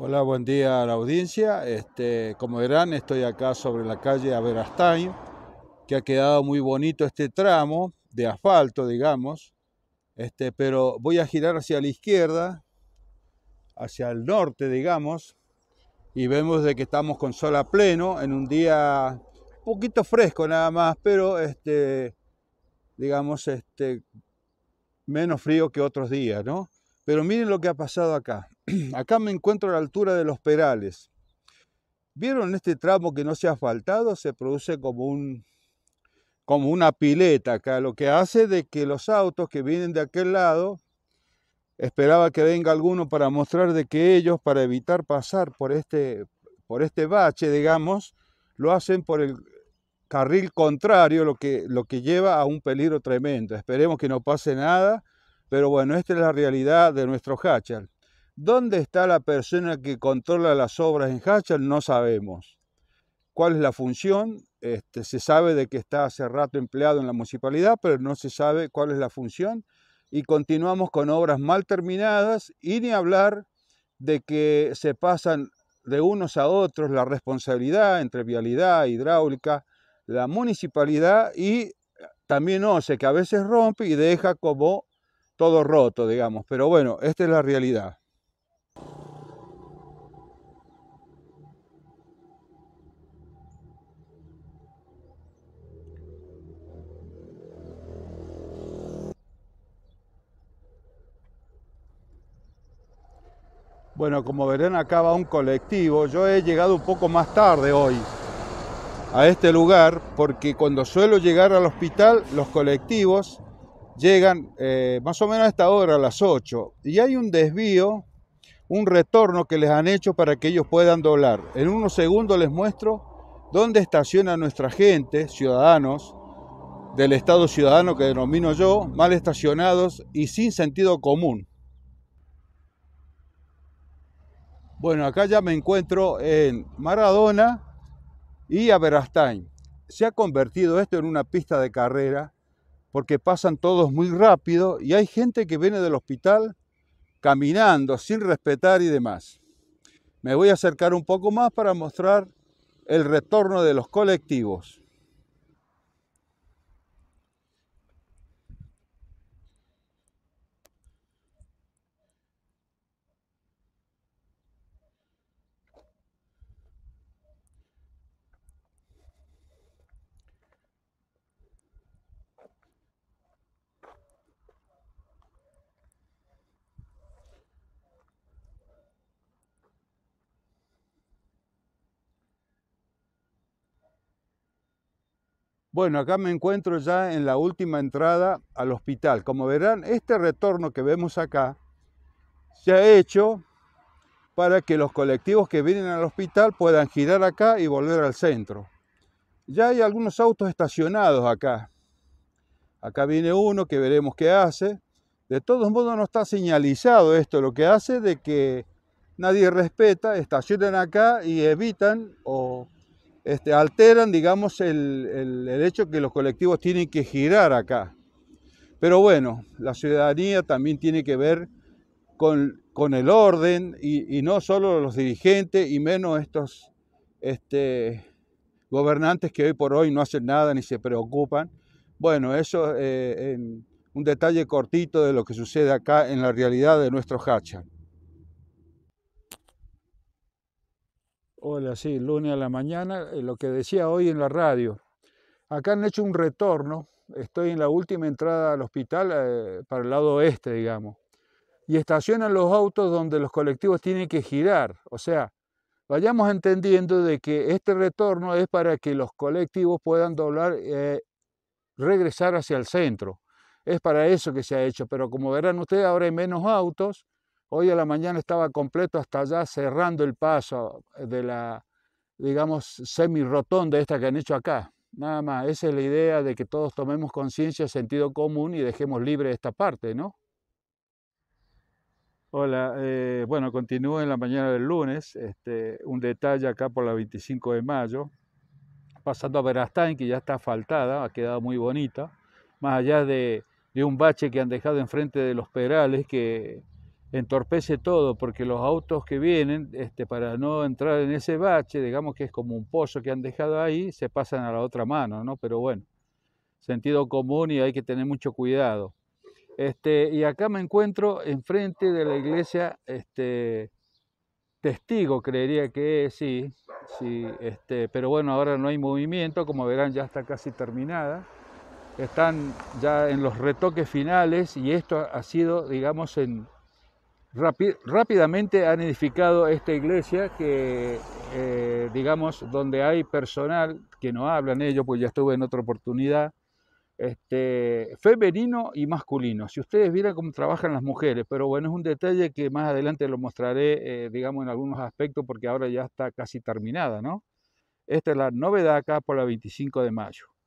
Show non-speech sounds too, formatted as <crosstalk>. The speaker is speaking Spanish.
Hola, buen día a la audiencia. Este, como verán, estoy acá sobre la calle Averastain, que ha quedado muy bonito este tramo de asfalto, digamos. Este, pero voy a girar hacia la izquierda, hacia el norte, digamos, y vemos de que estamos con sol a pleno en un día un poquito fresco nada más, pero este, digamos, este, menos frío que otros días, ¿no? Pero miren lo que ha pasado acá. <clears throat> Acá me encuentro a la altura de los perales. ¿Vieron este tramo que no se ha asfaltado? Se produce como un como una pileta acá, lo que hace de que los autos que vienen de aquel lado, esperaba que venga alguno para mostrar de que ellos, para evitar pasar por este, por este bache, digamos, lo hacen por el carril contrario, lo que, lo que lleva a un peligro tremendo. Esperemos que no pase nada, pero bueno, esta es la realidad de nuestro Hachal. ¿Dónde está la persona que controla las obras en Hachal? No sabemos. ¿Cuál es la función? Este, se sabe de que está hace rato empleado en la municipalidad, pero no se sabe cuál es la función. Y continuamos con obras mal terminadas y ni hablar de que se pasan de unos a otros la responsabilidad entre vialidad, hidráulica, la municipalidad y también sé que a veces rompe y deja como todo roto, digamos. Pero bueno, esta es la realidad. Bueno, como verán acá va un colectivo. Yo he llegado un poco más tarde hoy a este lugar porque cuando suelo llegar al hospital los colectivos llegan eh, más o menos a esta hora, a las 8. Y hay un desvío, un retorno que les han hecho para que ellos puedan doblar. En unos segundos les muestro dónde estaciona nuestra gente, ciudadanos del Estado ciudadano que denomino yo, mal estacionados y sin sentido común. Bueno, acá ya me encuentro en Maradona y Aberastain. Se ha convertido esto en una pista de carrera porque pasan todos muy rápido y hay gente que viene del hospital caminando sin respetar y demás. Me voy a acercar un poco más para mostrar el retorno de los colectivos. Bueno, acá me encuentro ya en la última entrada al hospital. Como verán, este retorno que vemos acá se ha hecho para que los colectivos que vienen al hospital puedan girar acá y volver al centro. Ya hay algunos autos estacionados acá. Acá viene uno que veremos qué hace. De todos modos no está señalizado esto, lo que hace de que nadie respeta, estacionan acá y evitan o este, alteran, digamos, el, el, hecho que los colectivos tienen que girar acá. Pero bueno, la ciudadanía también tiene que ver con, el orden y, no solo los dirigentes y menos estos este, gobernantes que hoy por hoy no hacen nada ni se preocupan. Bueno, eso es eh, un detalle cortito de lo que sucede acá en la realidad de nuestro Hacha. Hola, sí, lunes a la mañana, eh, lo que decía hoy en la radio. Acá han hecho un retorno, estoy en la última entrada al hospital eh, para el lado oeste, digamos, y estacionan los autos donde los colectivos tienen que girar. O sea, vayamos entendiendo de que este retorno es para que los colectivos puedan doblar, eh, regresar hacia el centro. Es para eso que se ha hecho, pero como verán ustedes, ahora hay menos autos, Hoy a la mañana estaba completo hasta allá cerrando el paso eh, de la, digamos, semi-rotonda esta que han hecho acá. Nada más, esa es la idea de que todos tomemos conciencia, sentido común y dejemos libre esta parte, ¿no? Hola, eh, bueno, continúo en la mañana del lunes, este, un detalle acá por la 25 de mayo, pasando a Verastain, que ya está asfaltada, ha quedado muy bonita, más allá de un bache que han dejado enfrente de los perales que entorpece todo, porque los autos que vienen, este, para no entrar en ese bache, digamos que es como un pozo que han dejado ahí, se pasan a la otra mano, ¿no? Pero bueno, sentido común y hay que tener mucho cuidado. Este, y acá me encuentro enfrente de la iglesia este, testigo, creería que es, sí, sí este, pero bueno, ahora no hay movimiento, como verán ya está casi terminada. Están ya en los retoques finales y esto ha sido, digamos, en, rápidamente han edificado esta iglesia que, eh, digamos, donde hay personal que no hablan ellos, pues ya estuve en otra oportunidad, este, femenino y masculino. Si ustedes vieran cómo trabajan las mujeres, pero bueno, es un detalle que más adelante lo mostraré, eh, digamos, en algunos aspectos, porque ahora ya está casi terminada, ¿no? Esta es la novedad acá por la 25 de mayo.